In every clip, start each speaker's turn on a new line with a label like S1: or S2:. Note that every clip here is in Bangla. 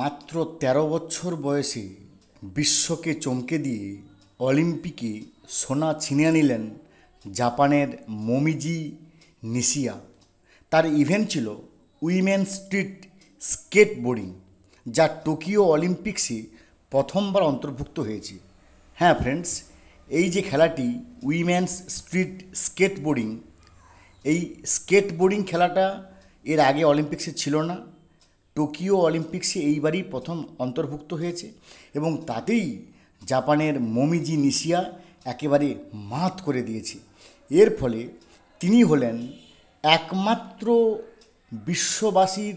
S1: মাত্র ১৩ বছর বয়সে বিশ্বকে চমকে দিয়ে অলিম্পিকে সোনা ছিনিয়ে নিলেন জাপানের মমিজি নিশিয়া তার ইভেন্ট ছিল উইমেন স্ট্রিট স্কেটবোর্ডিং যা টোকিও অলিম্পিক্সে প্রথমবার অন্তর্ভুক্ত হয়েছে হ্যাঁ ফ্রেন্ডস এই যে খেলাটি উইমেন্স স্ট্রিট স্কেটবোর্ডিং এই স্কেটবোর্ডিং খেলাটা এর আগে অলিম্পিক্সে ছিল না টোকিও অলিম্পিক্সে এইবারই প্রথম অন্তর্ভুক্ত হয়েছে এবং তাতেই জাপানের মমিজি নিশিয়া একেবারে মাত করে দিয়েছে এর ফলে তিনি হলেন একমাত্র বিশ্ববাসীর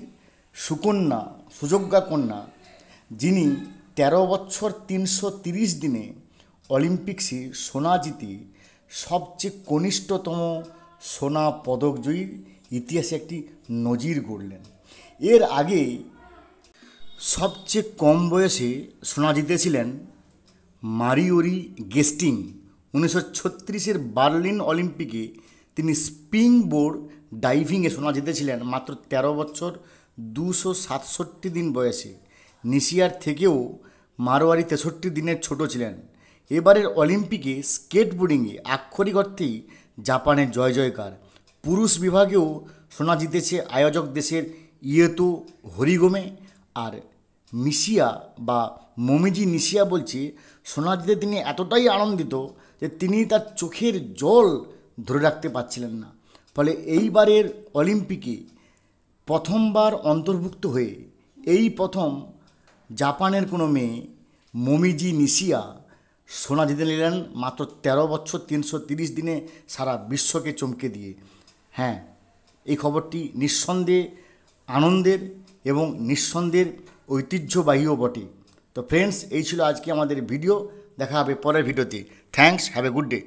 S1: সুকন্যা সুযোগ্যা কন্যা যিনি ১৩ বছর তিনশো দিনে অলিম্পিক্সে সোনা জিতে সবচেয়ে কনিষ্ঠতম সোনা পদকজয়ীর ইতিহাসে একটি নজির গড়লেন এর আগে সবচেয়ে কম বয়সে সোনা জিতেছিলেন মারিওরি গেস্টিং উনিশশো ছত্রিশের বার্লিন অলিম্পিকে তিনি স্প্রিং বোর্ড ডাইভিংয়ে সোনা জিতেছিলেন মাত্র ১৩ বছর দুশো সাতষট্টি দিন বয়সে নিশিয়ার থেকেও মারোয়ারি তেষট্টি দিনের ছোট ছিলেন এবারের অলিম্পিকে স্কেটবোর্ডিংয়ে আক্ষরিক অর্থেই জাপানের জয় জয়কার পুরুষ বিভাগেও সোনা জিতেছে আয়োজক দেশের ইয়েতো হরিগোমে আর মিশিয়া বা মমিজি নিশিয়া বলছে সোনা জিতে তিনি এতটাই আনন্দিত যে তিনি তার চোখের জল ধরে রাখতে পারছিলেন না ফলে এইবারের অলিম্পিকে প্রথমবার অন্তর্ভুক্ত হয়ে এই প্রথম জাপানের কোনো মেয়ে মমিজি নিশিয়া সোনা জিতে নিলেন মাত্র ১৩ বছর তিনশো তিরিশ দিনে সারা বিশ্বকে চমকে দিয়ে হ্যাঁ এই খবরটি নিঃসন্দেহে আনন্দের এবং নিঃসন্দের ঐতিহ্যবাহীও বটে তো ফ্রেন্ডস এই ছিল আজকে আমাদের ভিডিও দেখা হবে পরের ভিডিওতে thanks have a good day